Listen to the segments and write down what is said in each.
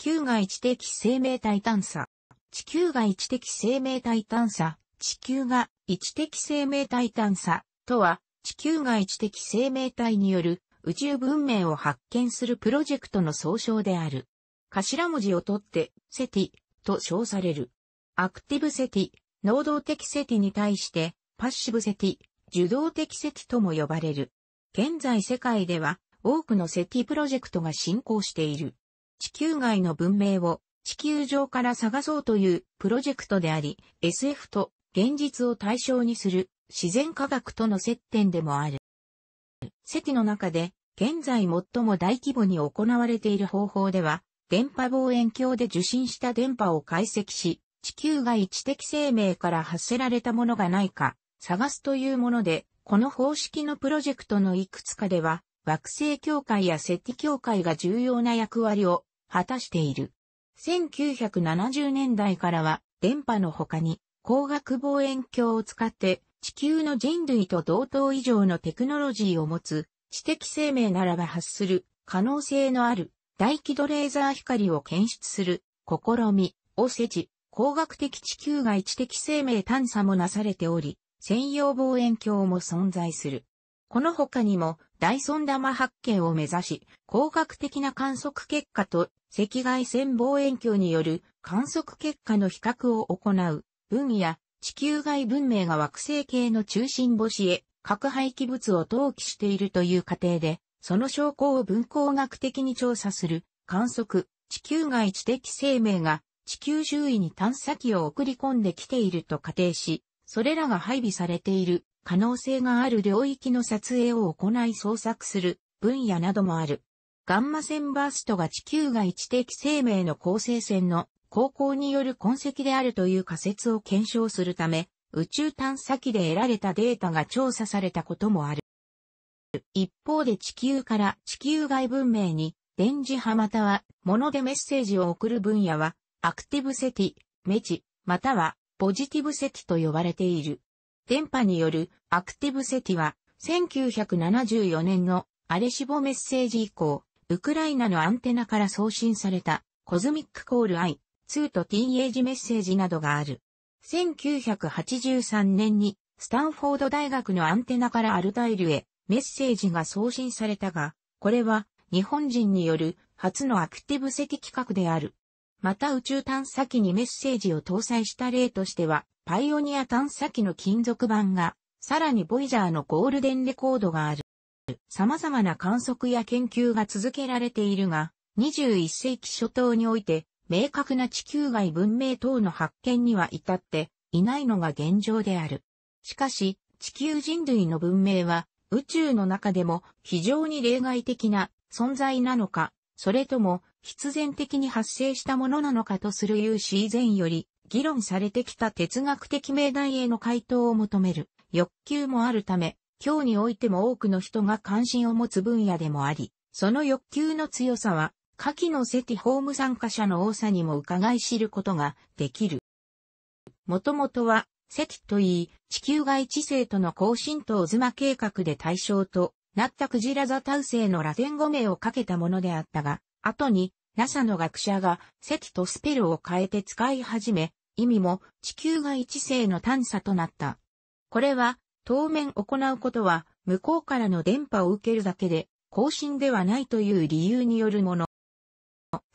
球外知的生命体探査。地球外知的生命体探査。地球が一的生命体探査とは、地球外知的生命体による宇宙文明を発見するプロジェクトの総称である。頭文字を取って、セティと称される。アクティブセティ、能動的セティに対して、パッシブセティ、受動的セティとも呼ばれる。現在世界では、多くのセティプロジェクトが進行している。地球外の文明を地球上から探そうというプロジェクトであり、SF と現実を対象にする自然科学との接点でもある。セティの中で現在最も大規模に行われている方法では、電波望遠鏡で受信した電波を解析し、地球外知的生命から発せられたものがないか探すというもので、この方式のプロジェクトのいくつかでは、惑星協会や設置協会が重要な役割を果たしている。1970年代からは、電波の他に、光学望遠鏡を使って、地球の人類と同等以上のテクノロジーを持つ、知的生命ならば発する、可能性のある、大気ドレーザー光を検出する、試み、をせじ、光学的地球外知的生命探査もなされており、専用望遠鏡も存在する。この他にも、大ン玉発見を目指し、工学的な観測結果と赤外線望遠鏡による観測結果の比較を行う分野、地球外文明が惑星系の中心星へ核廃棄物を投棄しているという過程で、その証拠を分光学的に調査する観測、地球外知的生命が地球周囲に探査機を送り込んできていると仮定し、それらが配備されている可能性がある領域の撮影を行い捜索する分野などもある。ガンマ線バーストが地球外知的生命の構成線の高校による痕跡であるという仮説を検証するため、宇宙探査機で得られたデータが調査されたこともある。一方で地球から地球外文明に電磁波または物でメッセージを送る分野はアクティブセティ、メチ、またはポジティブセティと呼ばれている。電波によるアクティブセティは、1974年のアレシボメッセージ以降、ウクライナのアンテナから送信されたコズミックコール I2 と t ジメッセージなどがある。1983年にスタンフォード大学のアンテナからアルタイルへメッセージが送信されたが、これは日本人による初のアクティブ席企画である。また宇宙探査機にメッセージを搭載した例としては、パイオニア探査機の金属板が、さらにボイジャーのゴールデンレコードがある。様々な観測や研究が続けられているが、21世紀初頭において、明確な地球外文明等の発見には至っていないのが現状である。しかし、地球人類の文明は、宇宙の中でも非常に例外的な存在なのか、それとも必然的に発生したものなのかとする UC 以前より議論されてきた哲学的命題への回答を求める欲求もあるため、今日においても多くの人が関心を持つ分野でもあり、その欲求の強さは、下記のセティホーム参加者の多さにも伺い知ることができる。もともとは、セティといい、地球外知性との更新と渦巻計画で対象となったクジラ座タウ星のラテン語名をかけたものであったが、後に NASA の学者がセティとスペルを変えて使い始め、意味も地球外知性の探査となった。これは、当面行うことは、向こうからの電波を受けるだけで、更新ではないという理由によるもの。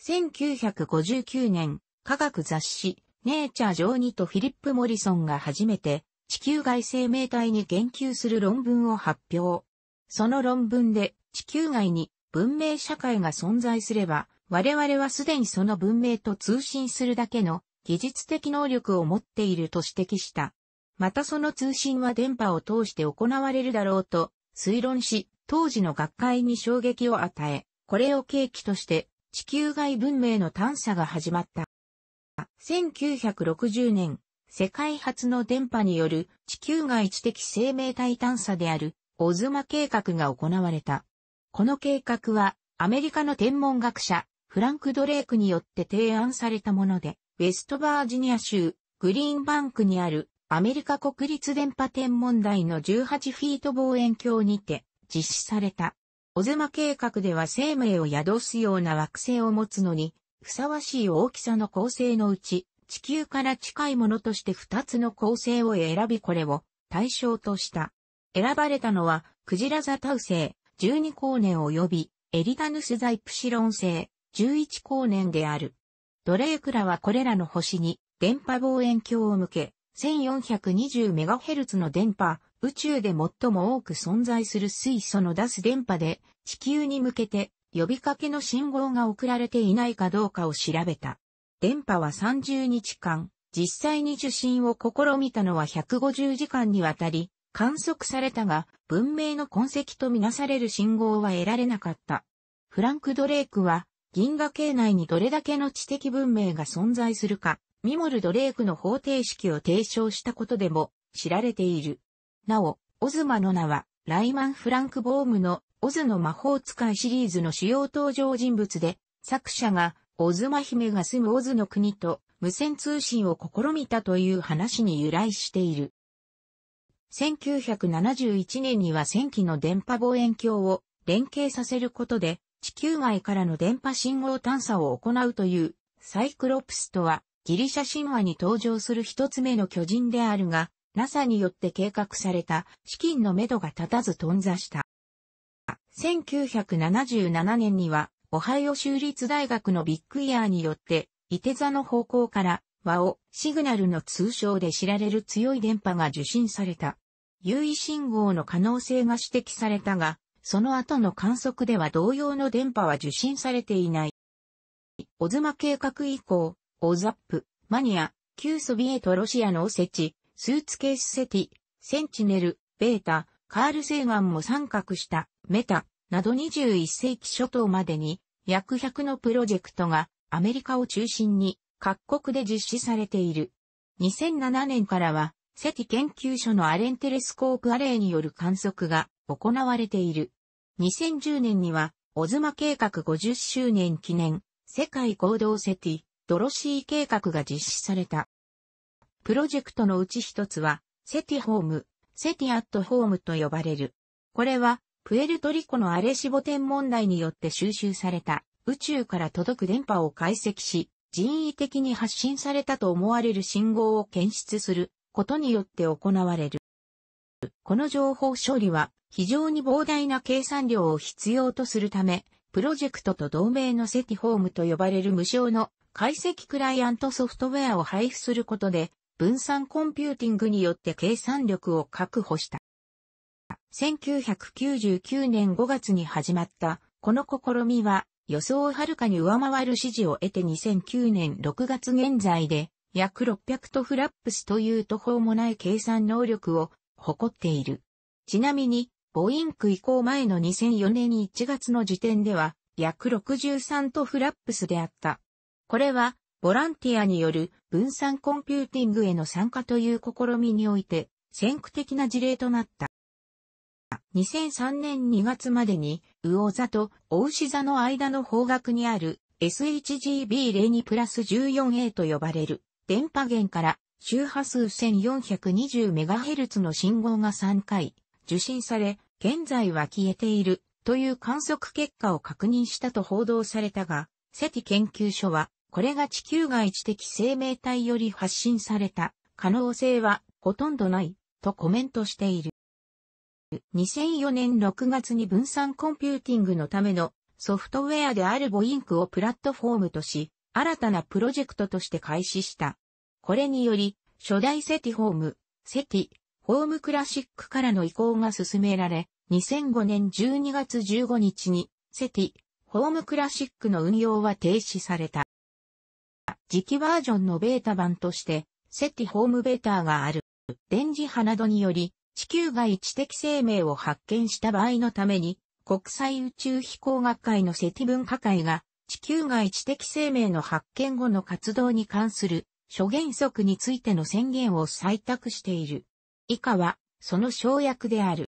1959年、科学雑誌、ネイチャー上にとフィリップ・モリソンが初めて、地球外生命体に言及する論文を発表。その論文で、地球外に文明社会が存在すれば、我々はすでにその文明と通信するだけの技術的能力を持っていると指摘した。またその通信は電波を通して行われるだろうと推論し、当時の学会に衝撃を与え、これを契機として地球外文明の探査が始まった。1960年、世界初の電波による地球外知的生命体探査であるオズマ計画が行われた。この計画はアメリカの天文学者フランク・ドレークによって提案されたもので、ウェストバージニア州、グリーンバンクにある、アメリカ国立電波天文台の18フィート望遠鏡にて、実施された。オズマ計画では生命を宿すような惑星を持つのに、ふさわしい大きさの構成のうち、地球から近いものとして2つの構成を選びこれを対象とした。選ばれたのは、クジラ座タウ星、12光年及び、エリタヌスザイプシロン星、11光年である。ドレークらはこれらの星に電波望遠鏡を向け、1420MHz の電波、宇宙で最も多く存在する水素の出す電波で地球に向けて呼びかけの信号が送られていないかどうかを調べた。電波は30日間、実際に受信を試みたのは150時間にわたり観測されたが文明の痕跡とみなされる信号は得られなかった。フランク・ドレークは銀河系内にどれだけの知的文明が存在するか、ミモル・ドレークの方程式を提唱したことでも知られている。なお、オズマの名は、ライマン・フランク・ボームのオズの魔法使いシリーズの主要登場人物で、作者がオズマ姫が住むオズの国と無線通信を試みたという話に由来している。1971年には戦機の電波望遠鏡を連携させることで地球外からの電波信号探査を行うというサイクロプスとはギリシャ神話に登場する一つ目の巨人であるが、NASA によって計画された資金の目処が立たず頓挫した。1977年には、オハイオ州立大学のビッグイヤーによって、伊手座の方向から、和をシグナルの通称で知られる強い電波が受信された。優位信号の可能性が指摘されたが、その後の観測では同様の電波は受信されていない。オズマ計画以降、オザップ、マニア、旧ソビエトロシアのオセチ、スーツケースセティ、センチネル、ベータ、カール・セーガンも参画したメタなど21世紀初頭までに約100のプロジェクトがアメリカを中心に各国で実施されている。2007年からはセティ研究所のアレンテレスコープアレイによる観測が行われている。2010年には、オズマ計画50周年記念、世界合同セティ、ドロシー計画が実施された。プロジェクトのうち一つは、セティホーム、セティアットホームと呼ばれる。これは、プエルトリコのアレシボ天問題によって収集された、宇宙から届く電波を解析し、人為的に発信されたと思われる信号を検出することによって行われる。この情報処理は非常に膨大な計算量を必要とするため、プロジェクトと同盟のセティホームと呼ばれる無償の解析クライアントソフトウェアを配布することで、分散コンピューティングによって計算力を確保した。1999年5月に始まった、この試みは予想をはるかに上回る支持を得て2009年6月現在で約600トフラップスという途方もない計算能力を誇っている。ちなみにボインク移行前の2004年1月の時点では、約63とフラップスであった。これは、ボランティアによる分散コンピューティングへの参加という試みにおいて、先駆的な事例となった。2003年2月までに、魚座と大牛座の間の方角にある SHGB02 プラス 14A と呼ばれる電波源から周波数 1420MHz の信号が3回受信され、現在は消えているという観測結果を確認したと報道されたが、セティ研究所は、これが地球外知的生命体より発信された可能性はほとんどないとコメントしている。2004年6月に分散コンピューティングのためのソフトウェアであるボインクをプラットフォームとし、新たなプロジェクトとして開始した。これにより、初代セティホーム、セティ、ホームクラシックからの移行が進められ、2005年12月15日に、セティ、ホームクラシックの運用は停止された。次期バージョンのベータ版として、セティホームベータがある。電磁波などにより、地球外知的生命を発見した場合のために、国際宇宙飛行学会のセティ分科会が、地球外知的生命の発見後の活動に関する諸原則についての宣言を採択している。以下は、その省略である。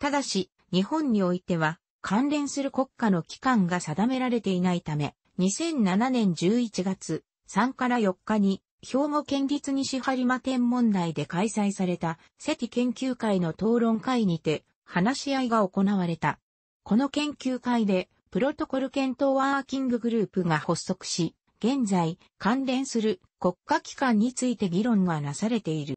ただし、日本においては、関連する国家の機関が定められていないため、2007年11月3から4日に、兵庫県立西播磨天文台で開催された、関研究会の討論会にて、話し合いが行われた。この研究会で、プロトコル検討ワーキンググループが発足し、現在、関連する国家機関について議論がなされている。